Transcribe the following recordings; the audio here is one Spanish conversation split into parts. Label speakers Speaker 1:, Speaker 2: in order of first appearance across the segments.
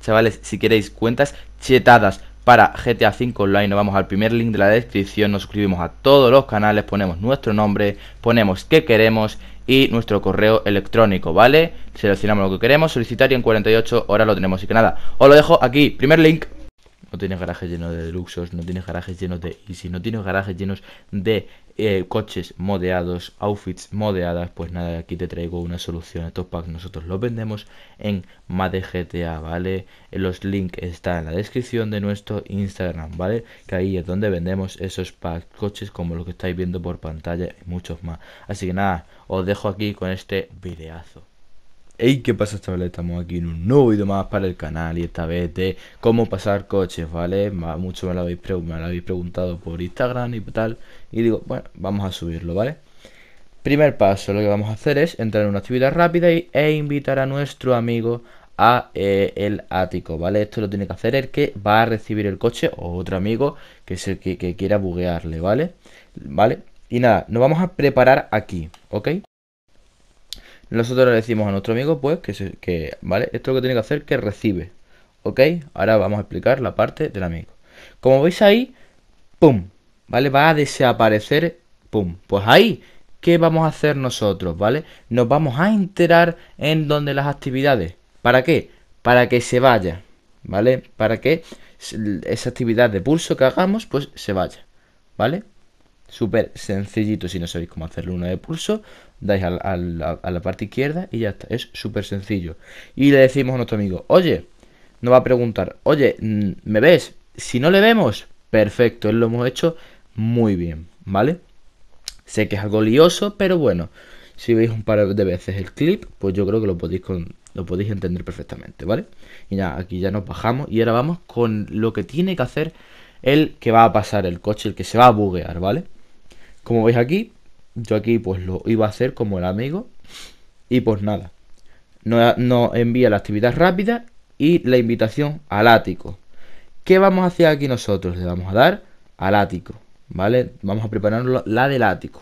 Speaker 1: Chavales, si queréis cuentas chetadas para GTA V Online, nos vamos al primer link de la descripción, nos suscribimos a todos los canales, ponemos nuestro nombre, ponemos qué queremos y nuestro correo electrónico, ¿vale? Seleccionamos lo que queremos, solicitar y en 48 horas lo tenemos. Así que nada, os lo dejo aquí, primer link no tienes garajes llenos de deluxos, no tienes garajes llenos de Y si no tienes garajes llenos de eh, coches modeados, outfits modeadas, pues nada, aquí te traigo una solución. Estos packs nosotros los vendemos en Made GTA, ¿vale? Los links están en la descripción de nuestro Instagram, ¿vale? Que ahí es donde vendemos esos packs, coches como los que estáis viendo por pantalla y muchos más. Así que nada, os dejo aquí con este videazo. Hey, ¿qué pasa chavales? Estamos aquí en un nuevo vídeo más para el canal y esta vez de cómo pasar coches, ¿vale? Mucho me lo habéis, me lo habéis preguntado por Instagram y tal Y digo, bueno, vamos a subirlo, ¿vale? Primer paso, lo que vamos a hacer es entrar en una actividad rápida e invitar a nuestro amigo a eh, el ático, ¿vale? Esto lo tiene que hacer el que va a recibir el coche o otro amigo que es el que, que quiera buguearle, ¿vale? ¿Vale? Y nada, nos vamos a preparar aquí, ¿ok? Nosotros le decimos a nuestro amigo, pues, que, ¿vale? Esto lo que tiene que hacer, que recibe. ¿Ok? Ahora vamos a explicar la parte del amigo. Como veis ahí, ¡pum! ¿Vale? Va a desaparecer, ¡pum! Pues ahí, ¿qué vamos a hacer nosotros? ¿Vale? Nos vamos a enterar en donde las actividades. ¿Para qué? Para que se vaya. ¿Vale? Para que esa actividad de pulso que hagamos, pues se vaya. ¿Vale? Súper sencillito si no sabéis cómo hacerlo una de pulso. Dais a, a, la parte izquierda y ya está. Es súper sencillo. Y le decimos a nuestro amigo, oye, nos va a preguntar, oye, mm, ¿me ves? Si no le vemos, perfecto, él lo hemos hecho muy bien, ¿vale? Sé que es algo lioso, pero bueno, si veis un par de veces el clip, pues yo creo que lo podéis, lo podéis entender perfectamente, ¿vale? Y ya, aquí ya nos bajamos y ahora vamos con lo que tiene que hacer el que va a pasar el coche, el que se va a buguear, ¿vale? Como veis aquí, yo aquí pues lo iba a hacer como el amigo. Y pues nada, nos, envía la actividad rápida y la invitación al ático. ¿Qué vamos a hacer aquí nosotros? Le vamos a dar al ático, ¿vale? Vamos a prepararnos la del ático.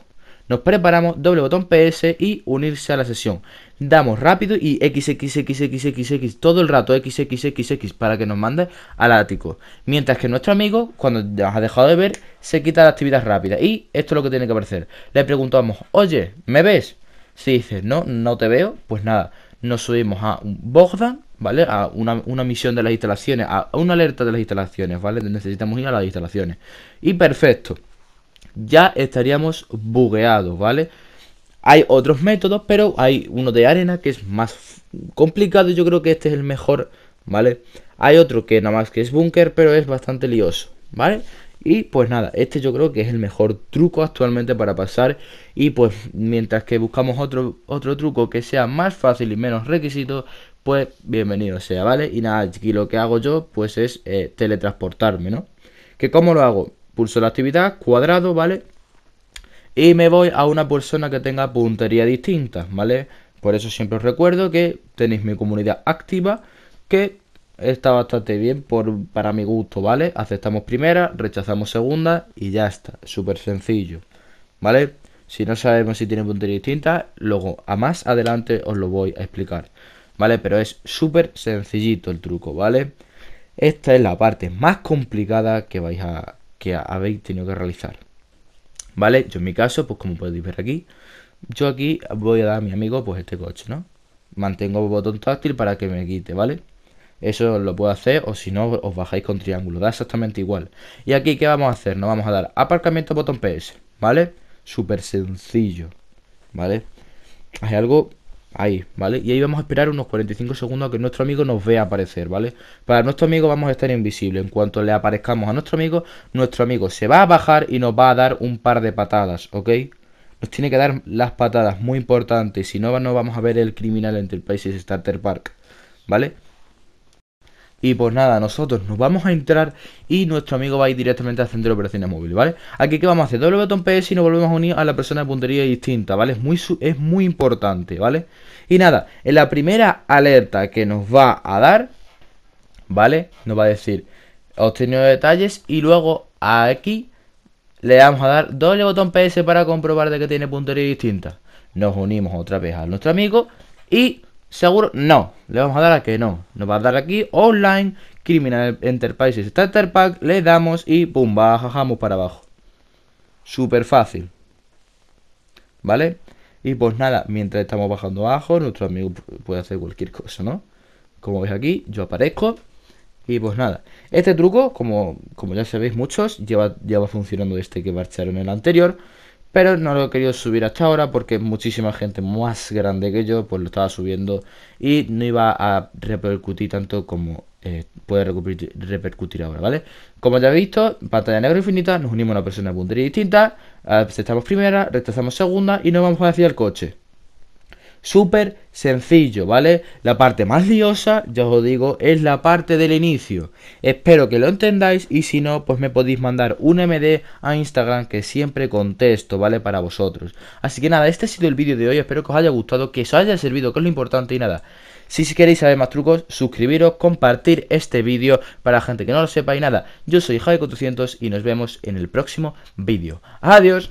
Speaker 1: Nos preparamos, doble botón PS y unirse a la sesión. Damos rápido y XXXXXX todo el rato XXXX para que nos mande al ático. Mientras que nuestro amigo, cuando nos ha dejado de ver, se quita la actividad rápida. Y esto es lo que tiene que aparecer. Le preguntamos, oye, ¿me ves? Si dices, no, no te veo, pues nada, nos subimos a Bogdan, ¿vale? A una, una, misión de las instalaciones, a una alerta de las instalaciones, ¿vale? Necesitamos ir a las instalaciones. Y perfecto ya estaríamos bugueados, ¿vale? Hay otros métodos, pero hay uno de arena que es más complicado y yo creo que este es el mejor, ¿vale? Hay otro que nada más que es búnker, pero es bastante lioso, ¿vale? Y pues nada, este yo creo que es el mejor truco actualmente para pasar. Y pues mientras que buscamos otro, otro truco que sea más fácil y menos requisito pues bienvenido sea, ¿vale? Y nada, aquí lo que hago yo pues es eh, teletransportarme, ¿no? ¿Que cómo lo hago? pulso la actividad, cuadrado, ¿vale? Y me voy a una persona que tenga puntería distinta, ¿vale? Por eso siempre os recuerdo que tenéis mi comunidad activa, que está bastante bien por, para mi gusto, ¿vale? Aceptamos primera, rechazamos segunda y ya está, súper sencillo, ¿vale? Si no sabemos si tiene puntería distinta, luego a más adelante os lo voy a explicar, ¿vale? Pero es súper sencillito el truco, ¿vale? Esta es la parte más complicada que vais a, que habéis tenido que realizar. ¿Vale? Yo en mi caso, pues como podéis ver aquí, yo aquí voy a dar a mi amigo pues este coche, ¿no? Mantengo botón táctil para que me quite, ¿vale? Eso lo puedo hacer o si no os bajáis con triángulo, da exactamente igual. Y aquí, ¿qué vamos a hacer? Nos vamos a dar aparcamiento botón PS, ¿vale? Súper sencillo, ¿vale? Hay algo Ahí, ¿vale? Y ahí vamos a esperar unos 45 segundos a que nuestro amigo nos vea aparecer, ¿vale? Para nuestro amigo vamos a estar invisible. En cuanto le aparezcamos a nuestro amigo, nuestro amigo se va a bajar y nos va a dar un par de patadas, ¿ok? Nos tiene que dar las patadas, muy importante. Si no, no vamos a ver el Criminal Enterprises Starter Park, ¿vale? Y pues nada, nosotros nos vamos a entrar y nuestro amigo va a ir directamente al centro de operaciones móvil ¿vale? Aquí ¿qué vamos a hacer doble botón PS y nos volvemos a unir a la persona de puntería distinta, ¿vale? Es muy, es muy importante, ¿vale? Y nada, en la primera alerta que nos va a dar, ¿vale? Nos va a decir obtenido detalles y luego aquí le vamos a dar doble botón PS para comprobar de que tiene puntería distinta. Nos unimos otra vez a nuestro amigo y Seguro, no, le vamos a dar a que no. Nos va a dar aquí online, Criminal Enterprises Starter Pack, le damos y pum, bajamos para abajo. Súper fácil. ¿Vale? Y pues nada, mientras estamos bajando abajo, nuestro amigo puede hacer cualquier cosa, ¿no? Como veis aquí, yo aparezco. Y pues nada, este truco, como, como ya sabéis muchos, lleva, lleva funcionando este que marcharon en el anterior pero no lo he querido subir hasta ahora porque muchísima gente más grande que yo pues lo estaba subiendo y no iba a repercutir tanto como eh, puede repercutir, ahora, ¿vale? Como ya he visto, pantalla negra infinita, nos unimos a una persona de puntería distinta, aceptamos eh, primera, rechazamos segunda y nos vamos hacia el coche. Súper sencillo, ¿vale? La parte más liosa, ya os digo, es la parte del inicio. Espero que lo entendáis y si no, pues me podéis mandar un MD a Instagram que siempre contesto, ¿vale? Para vosotros. Así que nada, este ha sido el vídeo de hoy. Espero que os haya gustado, que os haya servido, que es lo importante y nada. Si queréis saber más trucos, suscribiros, compartir este vídeo para gente que no lo sepa y nada. Yo soy Javi 400 y nos vemos en el próximo vídeo. Adiós.